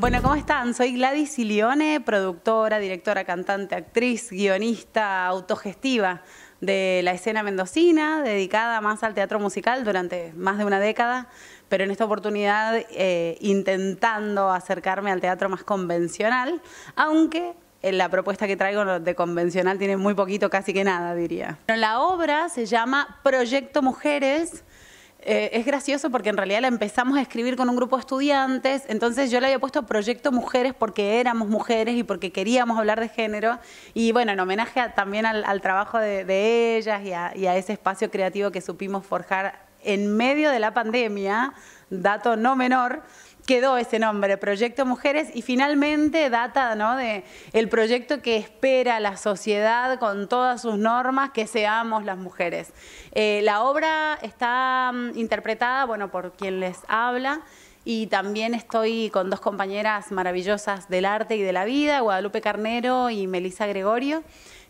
Bueno, ¿cómo están? Soy Gladys Ilione, productora, directora, cantante, actriz, guionista, autogestiva de la escena mendocina, dedicada más al teatro musical durante más de una década, pero en esta oportunidad eh, intentando acercarme al teatro más convencional, aunque eh, la propuesta que traigo de convencional tiene muy poquito, casi que nada, diría. la obra se llama Proyecto Mujeres, eh, es gracioso porque en realidad la empezamos a escribir con un grupo de estudiantes, entonces yo le había puesto Proyecto Mujeres porque éramos mujeres y porque queríamos hablar de género, y bueno, en homenaje también al, trabajo de, ellas y a ese espacio creativo que supimos forjar en medio de la pandemia, dato no menor, quedó ese nombre, Proyecto Mujeres, y finalmente data ¿no? de el proyecto que espera la sociedad con todas sus normas que seamos las mujeres. Eh, la obra está mm, interpretada bueno, por quien les habla y también estoy con dos compañeras maravillosas del arte y de la vida, Guadalupe Carnero y Melisa Gregorio,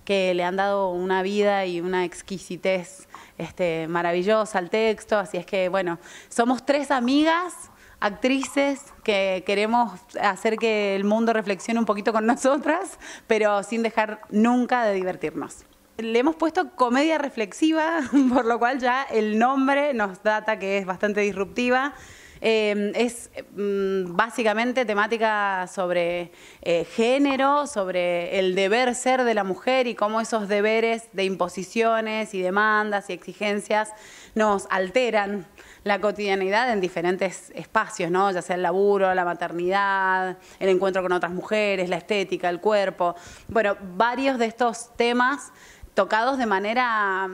que le han dado una vida y una exquisitez este, maravillosa al texto, así es que bueno, somos tres amigas actrices que queremos hacer que el mundo reflexione un poquito con nosotras, pero sin dejar nunca de divertirnos. Le hemos puesto comedia reflexiva, por lo cual ya el nombre nos data que es bastante disruptiva. Eh, es mm, básicamente temática sobre eh, género, sobre el deber ser de la mujer y cómo esos deberes de imposiciones y demandas y exigencias nos alteran la cotidianidad en diferentes espacios, ¿no? ya sea el laburo, la maternidad, el encuentro con otras mujeres, la estética, el cuerpo. Bueno, varios de estos temas tocados de manera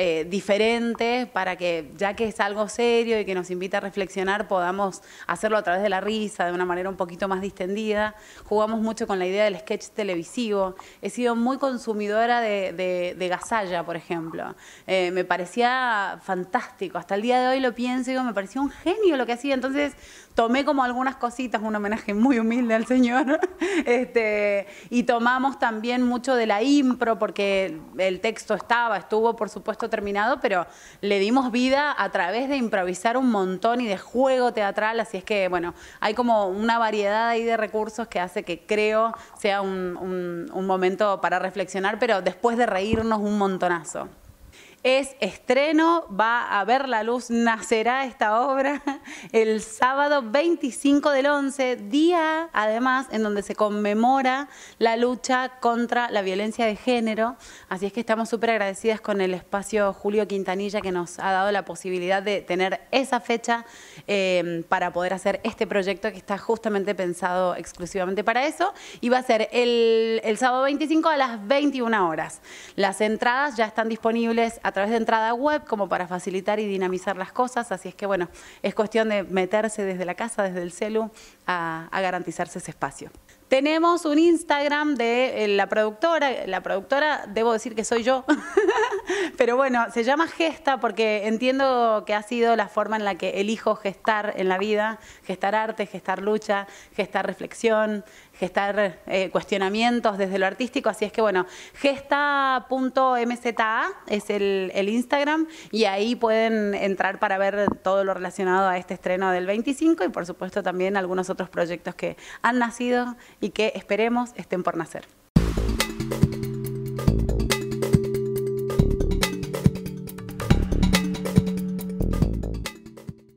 eh, diferente para que, ya que es algo serio y que nos invita a reflexionar, podamos hacerlo a través de la risa, de una manera un poquito más distendida. Jugamos mucho con la idea del sketch televisivo. He sido muy consumidora de, de, Gazalla, por ejemplo. Eh, me parecía fantástico. Hasta el día de hoy lo pienso y digo, me pareció un genio lo que hacía. Entonces tomé como algunas cositas, un homenaje muy humilde al señor. este, y tomamos también mucho de la impro, porque el texto estaba, estuvo, por supuesto, terminado, pero le dimos vida a través de improvisar un montón y de juego teatral, así es que, bueno, hay como una variedad ahí de recursos que hace que creo sea un momento para reflexionar, pero después de reírnos un montonazo es estreno, va a ver la luz, nacerá esta obra el sábado 25 del 11, día además en donde se conmemora la lucha contra la violencia de género. Así es que estamos súper agradecidas con el espacio Julio Quintanilla que nos ha dado la posibilidad de tener esa fecha em, para poder hacer este proyecto que está justamente pensado exclusivamente para eso. Y va a ser el, sábado 25 a las 21 horas. Las entradas ya están disponibles a través de entrada web como para facilitar y dinamizar las cosas, así es que bueno, es cuestión de meterse desde la casa, desde el celu, a, a garantizarse ese espacio. Tenemos un Instagram de eh, la productora, la productora debo decir que soy yo, Pero bueno, se llama gesta porque entiendo que ha sido la forma en la que elijo gestar en la vida, gestar arte, gestar lucha, gestar reflexión, gestar eh, cuestionamientos desde lo artístico. Así es que bueno, gesta.mza es el, el, Instagram y ahí pueden entrar para ver todo lo relacionado a este estreno del 25 y por supuesto también algunos otros proyectos que han nacido y que esperemos estén por nacer.